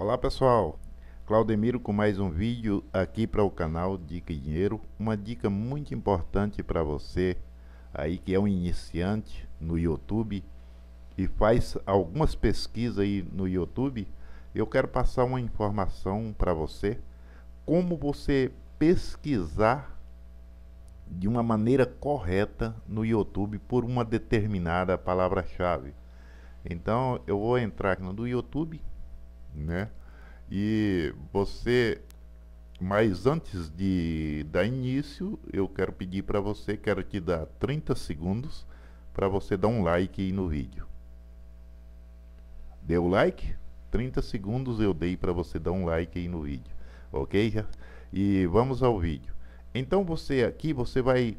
Olá pessoal, Claudemiro com mais um vídeo aqui para o canal Dica e Dinheiro. Uma dica muito importante para você aí que é um iniciante no YouTube e faz algumas pesquisas aí no YouTube. Eu quero passar uma informação para você como você pesquisar de uma maneira correta no YouTube por uma determinada palavra-chave. Então eu vou entrar aqui no YouTube né? E você, mas antes de dar início, eu quero pedir para você, quero te dar 30 segundos para você dar um like aí no vídeo. Deu like? 30 segundos eu dei para você dar um like aí no vídeo, ok? E vamos ao vídeo. Então você aqui, você vai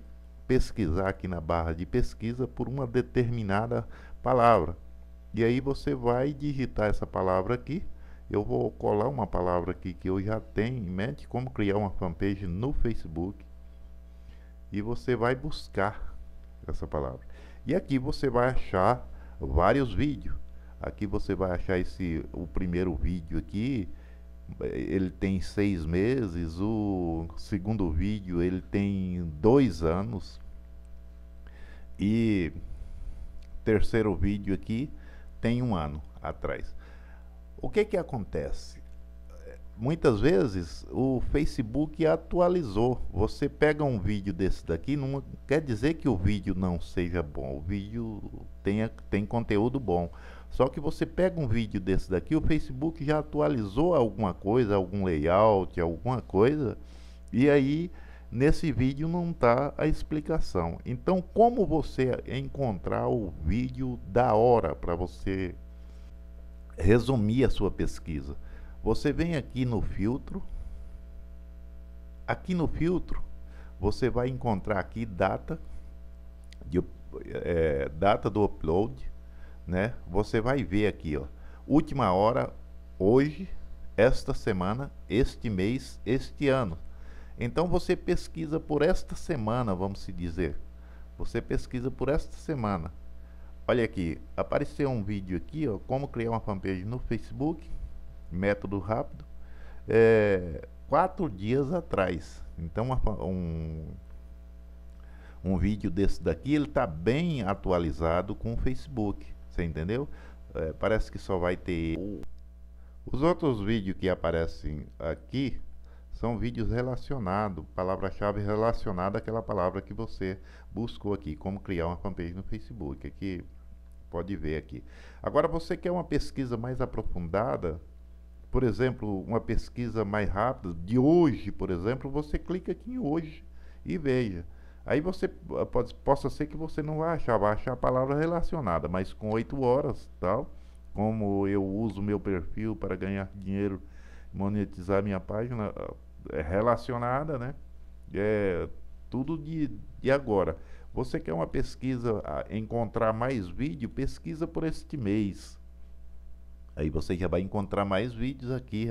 pesquisar aqui na barra de pesquisa por uma determinada palavra. E aí você vai digitar essa palavra aqui eu vou colar uma palavra aqui que eu já tenho em mente, como criar uma fanpage no Facebook. E você vai buscar essa palavra. E aqui você vai achar vários vídeos. Aqui você vai achar esse o primeiro vídeo aqui, ele tem seis meses, o segundo vídeo ele tem dois anos e terceiro vídeo aqui tem um ano atrás. O que que acontece? Muitas vezes o Facebook atualizou. Você pega um vídeo desse daqui, não quer dizer que o vídeo não seja bom. O vídeo tenha, tem conteúdo bom. Só que você pega um vídeo desse daqui, o Facebook já atualizou alguma coisa, algum layout, alguma coisa, e aí nesse vídeo não está a explicação. Então, como você encontrar o vídeo da hora para você resumir a sua pesquisa. Você vem aqui no filtro. Aqui no filtro, você vai encontrar aqui data, de, é, data do upload, né? Você vai ver aqui, ó, última hora, hoje, esta semana, este mês, este ano. Então você pesquisa por esta semana, vamos se dizer. Você pesquisa por esta semana. Olha aqui, apareceu um vídeo aqui, ó, como criar uma fanpage no Facebook, método rápido, é, quatro dias atrás. Então, uma, um, um vídeo desse daqui, ele está bem atualizado com o Facebook, você entendeu? É, parece que só vai ter... Os outros vídeos que aparecem aqui, são vídeos relacionados, palavra-chave relacionada àquela palavra que você buscou aqui, como criar uma fanpage no Facebook. Aqui pode ver aqui. Agora você quer uma pesquisa mais aprofundada, por exemplo, uma pesquisa mais rápida de hoje, por exemplo, você clica aqui em hoje e veja. Aí você ah, pode, possa ser que você não vai achar, vai achar a palavra relacionada, mas com 8 horas, tal, como eu uso meu perfil para ganhar dinheiro, monetizar minha página, ah, é relacionada, né? É, tudo de, de agora. Você quer uma pesquisa, encontrar mais vídeo, pesquisa por este mês. Aí você já vai encontrar mais vídeos aqui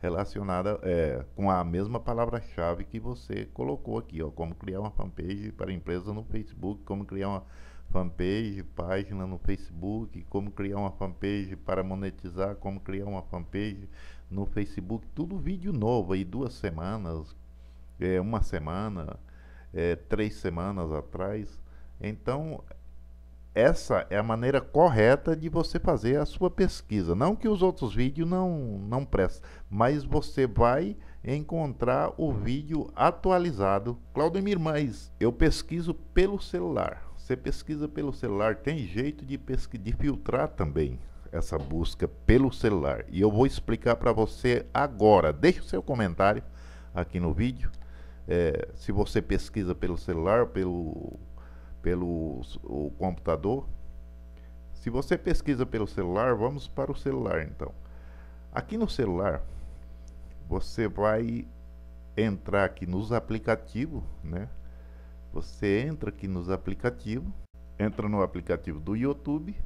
relacionada é, com a mesma palavra-chave que você colocou aqui, ó, como criar uma fanpage para empresa no Facebook, como criar uma fanpage, página no Facebook, como criar uma fanpage para monetizar, como criar uma fanpage no Facebook, tudo vídeo novo aí duas semanas, é, uma semana, é, três semanas atrás. Então essa é a maneira correta de você fazer a sua pesquisa. Não que os outros vídeos não não prestem, mas você vai encontrar o vídeo atualizado. Claudemir, mas eu pesquiso pelo celular. Você pesquisa pelo celular, tem jeito de, de filtrar também essa busca pelo celular. E eu vou explicar para você agora. Deixe o seu comentário aqui no vídeo. É, se você pesquisa pelo celular, pelo, pelo o computador. Se você pesquisa pelo celular, vamos para o celular então. Aqui no celular, você vai entrar aqui nos aplicativos, né? Você entra aqui nos aplicativos, entra no aplicativo do YouTube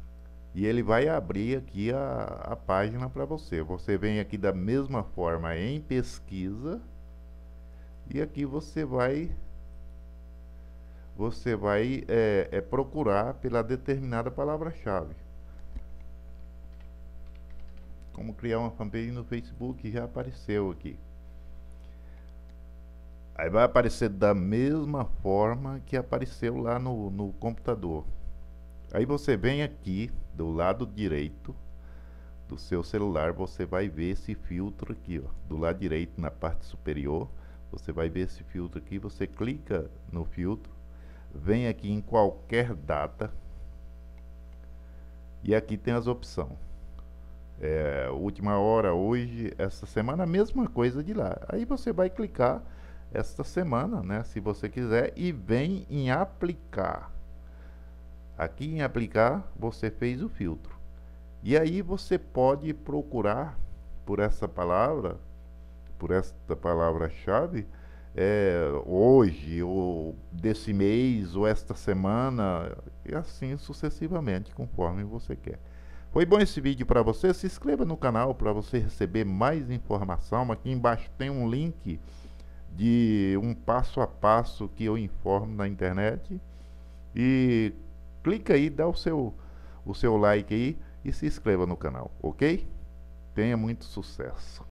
e ele vai abrir aqui a, a página para você. Você vem aqui da mesma forma em pesquisa e aqui você vai você vai é, é procurar pela determinada palavra-chave. Como criar uma fanpage no Facebook já apareceu aqui. Aí vai aparecer da mesma forma que apareceu lá no, no computador. Aí você vem aqui do lado direito do seu celular, você vai ver esse filtro aqui, ó, do lado direito na parte superior. Você vai ver esse filtro aqui, você clica no filtro, vem aqui em qualquer data e aqui tem as opções. É, última hora, hoje, essa semana, a mesma coisa de lá. Aí você vai clicar esta semana, né, se você quiser, e vem em aplicar. Aqui em aplicar, você fez o filtro. E aí você pode procurar por essa palavra, por esta palavra-chave, é, hoje, ou desse mês, ou esta semana, e assim sucessivamente, conforme você quer. Foi bom esse vídeo para você? Se inscreva no canal para você receber mais informação. Aqui embaixo tem um link de um passo a passo que eu informo na internet. E clica aí, dá o seu, o seu like aí e se inscreva no canal, ok? Tenha muito sucesso!